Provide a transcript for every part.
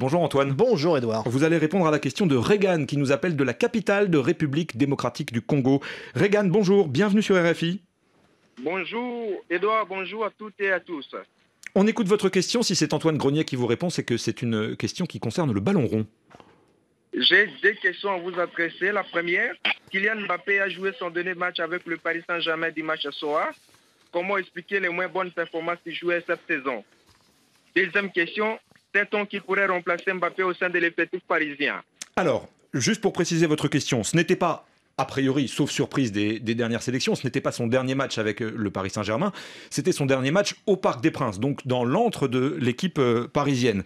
Bonjour Antoine. Bonjour Edouard. Vous allez répondre à la question de Reagan qui nous appelle de la capitale de République démocratique du Congo. Reagan, bonjour, bienvenue sur RFI. Bonjour Edouard, bonjour à toutes et à tous. On écoute votre question. Si c'est Antoine Grenier qui vous répond, c'est que c'est une question qui concerne le ballon rond. J'ai deux questions à vous adresser. La première, Kylian Mbappé a joué son dernier match avec le Paris Saint-Germain dimanche soir. Comment expliquer les moins bonnes performances qu'il jouait cette saison Deuxième question, c'est un qu'il pourrait remplacer Mbappé au sein de l'effectif parisien Alors, juste pour préciser votre question, ce n'était pas a priori, sauf surprise des, dernières sélections, ce n'était pas son dernier match avec euh, le Paris Saint-Germain, c'était son dernier match au Parc des Princes, donc dans l'antre de l'équipe euh, parisienne.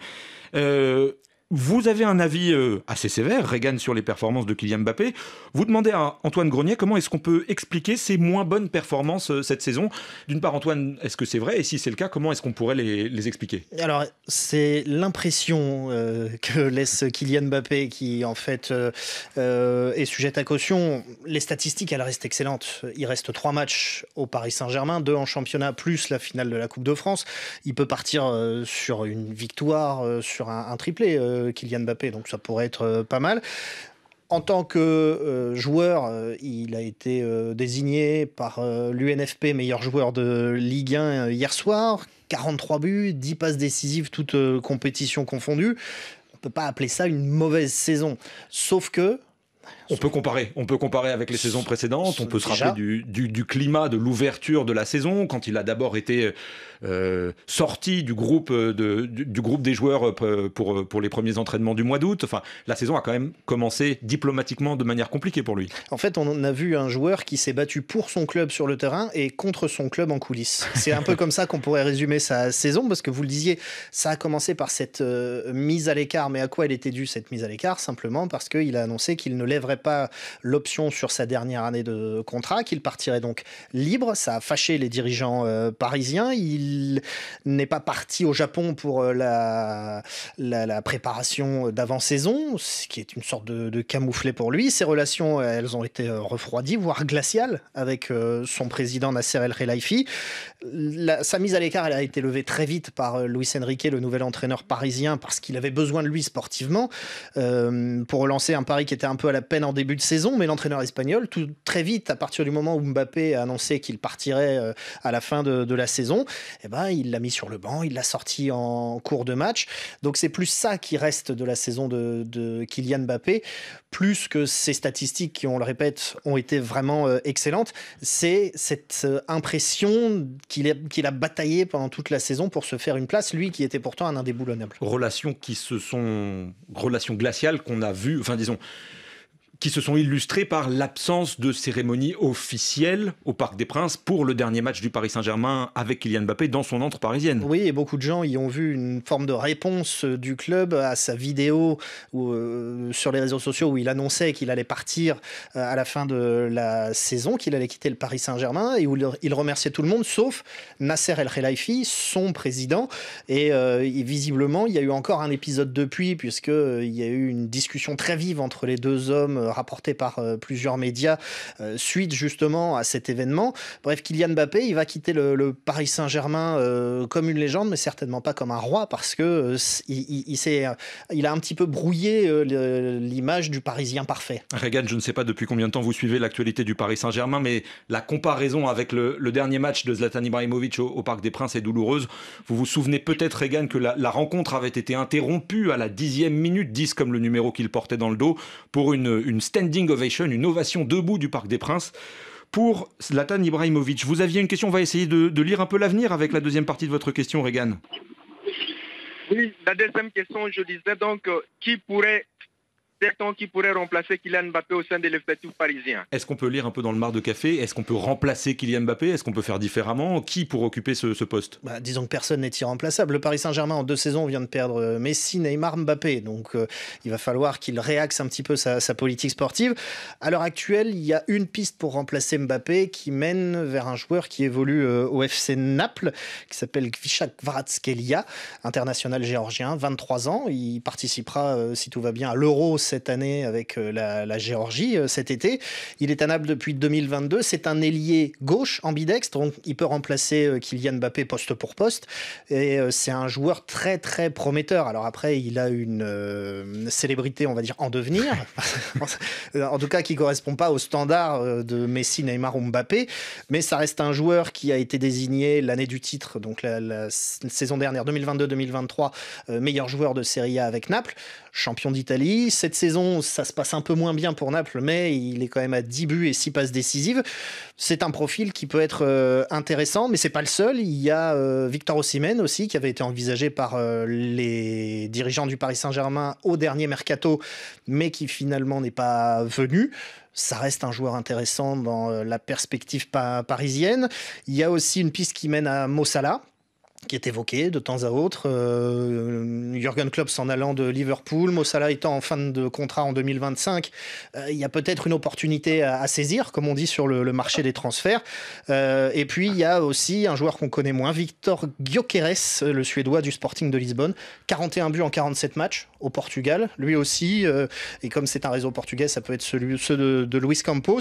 Euh, vous avez un avis euh, assez sévère, Reagan, sur les performances de Kylian Mbappé. Vous demandez à Antoine Grenier comment est-ce qu'on peut expliquer ces moins bonnes performances euh, cette saison. D'une part, Antoine, est-ce que c'est vrai Et si c'est le cas, comment est-ce qu'on pourrait les, expliquer Alors, c'est l'impression euh, que laisse Kylian Mbappé, qui en fait est sujette à caution. Les statistiques, elles restent excellentes. Il reste trois matchs au Paris Saint-Germain, deux en championnat, plus la finale de la Coupe de France. Il peut partir sur une victoire, sur un, un triplé euh, Kylian Mbappé, donc ça pourrait être euh, pas mal. En tant que euh, joueur, il a été désigné par l'UNFP meilleur joueur de Ligue 1 hier soir. 43 buts, 10 passes décisives, toutes compétitions confondues. On ne peut pas appeler ça une mauvaise saison. Sauf que, on peut comparer. On peut comparer avec les saisons précédentes. On peut se rappeler du, climat de l'ouverture de la saison quand il a d'abord été euh, sorti du groupe, euh, du, groupe des joueurs euh, pour, pour les premiers entraînements du mois d'août. Enfin, la saison a quand même commencé diplomatiquement de manière compliquée pour lui. En fait, on a vu un joueur qui s'est battu pour son club sur le terrain et contre son club en coulisses. C'est un peu comme ça qu'on pourrait résumer sa saison parce que vous le disiez, ça a commencé par cette mise à l'écart. Mais à quoi elle était due cette mise à l'écart Simplement parce qu'il a annoncé qu'il ne lèverait pas l'option sur sa dernière année de contrat, qu'il partirait donc libre. Ça a fâché les dirigeants euh, parisiens. Il n'est pas parti au Japon pour euh, la, la, préparation d'avant-saison, ce qui est une sorte de, camouflet pour lui. Ses relations, elles ont été euh, refroidies, voire glaciales, avec son président Nasser El Khelaifi. sa mise à l'écart, elle a été levée très vite par Luis Enrique, le nouvel entraîneur parisien, parce qu'il avait besoin de lui sportivement pour relancer un pari qui était un peu à la peine début de saison, mais l'entraîneur espagnol, tout, très vite, à partir du moment où Mbappé a annoncé qu'il partirait euh, à la fin de, la saison, et eh ben, il l'a mis sur le banc, il l'a sorti en cours de match. Donc c'est plus ça qui reste de la saison de, Kylian Mbappé, plus que ses statistiques qui, on le répète, ont été vraiment euh, excellentes, c'est cette euh, impression qu'il a, a bataillé pendant toute la saison pour se faire une place, lui qui était pourtant un indéboulonnable. Relations qui se sont... Relations glaciales qu'on a vues, enfin disons qui se sont illustrés par l'absence de cérémonie officielle au Parc des Princes pour le dernier match du Paris Saint-Germain avec Kylian Mbappé dans son entre parisienne. Oui, et beaucoup de gens y ont vu une forme de réponse euh, du club à sa vidéo euh, sur les réseaux sociaux où il annonçait qu'il allait partir euh, à la fin de la saison, qu'il allait quitter le Paris Saint-Germain et où il remerciait tout le monde sauf Nasser El Khelaifi, son président. Et visiblement, il y a eu encore un épisode depuis puisqu'il y a eu une discussion très vive entre les deux hommes euh, rapporté par euh, plusieurs médias euh, suite justement à cet événement. Bref, Kylian Mbappé, il va quitter le, Paris Saint-Germain comme une légende, mais certainement pas comme un roi, parce que il, il, il, a un petit peu brouillé l'image du Parisien parfait. Regan, je ne sais pas depuis combien de temps vous suivez l'actualité du Paris Saint-Germain, mais la comparaison avec le, dernier match de Zlatan Ibrahimovic au, Parc des Princes est douloureuse. Vous vous souvenez peut-être, Regan, que la, rencontre avait été interrompue à la dixième minute, 10 comme le numéro qu'il portait dans le dos, pour une standing ovation, une ovation debout du Parc des Princes pour Zlatan Ibrahimovic. Vous aviez une question, on va essayer de, lire un peu l'avenir avec la deuxième partie de votre question, Regan. Oui, la deuxième question, je disais donc, euh, qui pourrait certains qui pourraient remplacer Kylian Mbappé au sein de l'effectif parisien. Est-ce qu'on peut lire un peu dans le mar de café Est-ce qu'on peut remplacer Kylian Mbappé Est-ce qu'on peut faire différemment Qui pour occuper ce, poste bah, Disons que personne n'est irremplaçable. Le Paris Saint-Germain, en deux saisons, vient de perdre euh, Messi, Neymar, Mbappé. Donc euh, il va falloir qu'il réaxe un petit peu sa, politique sportive. À l'heure actuelle, il y a une piste pour remplacer Mbappé qui mène vers un joueur qui évolue euh, au FC Naples, qui s'appelle Kvishak Vratskelia, international géorgien, 23 ans. Il participera, si tout va bien, à l'Euro cette année avec euh, la, Géorgie euh, cet été. Il est à Naples depuis 2022. C'est un ailier gauche ambidextre, donc il peut remplacer euh, Kylian Mbappé poste pour poste. Et c'est un joueur très très prometteur. Alors après, il a une célébrité, on va dire, en devenir, en tout cas qui correspond pas au standard de Messi, Neymar ou Mbappé. Mais ça reste un joueur qui a été désigné l'année du titre, donc la, saison dernière 2022-2023, meilleur joueur de Serie A avec Naples champion d'Italie. Cette saison, ça se passe un peu moins bien pour Naples, mais il est quand même à 10 buts et 6 passes décisives. C'est un profil qui peut être euh, intéressant, mais c'est pas le seul. Il y a euh, Victor Osimhen aussi, qui avait été envisagé par euh, les dirigeants du Paris Saint-Germain au dernier mercato, mais qui finalement n'est pas venu ça reste un joueur intéressant dans la perspective parisienne. Il y a aussi une piste qui mène à Mossala, qui est évoqué de temps à autre. Euh, Jürgen Klopp s'en allant de Liverpool, Mossala étant en fin de contrat en 2025, euh, il y a peut-être une opportunité à, saisir, comme on dit sur le, marché des transferts. Euh, et puis il y a aussi un joueur qu'on connaît moins, Victor Gyokeres, le Suédois du Sporting de Lisbonne, 41 buts en 47 matchs au Portugal, lui aussi. Euh, et comme c'est un réseau portugais, ça peut être celui, ceux de, de Luis Campos.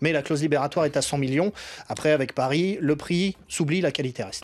Mais la clause libératoire est à 100 millions. Après, avec Paris, le prix s'oublie, la qualité reste.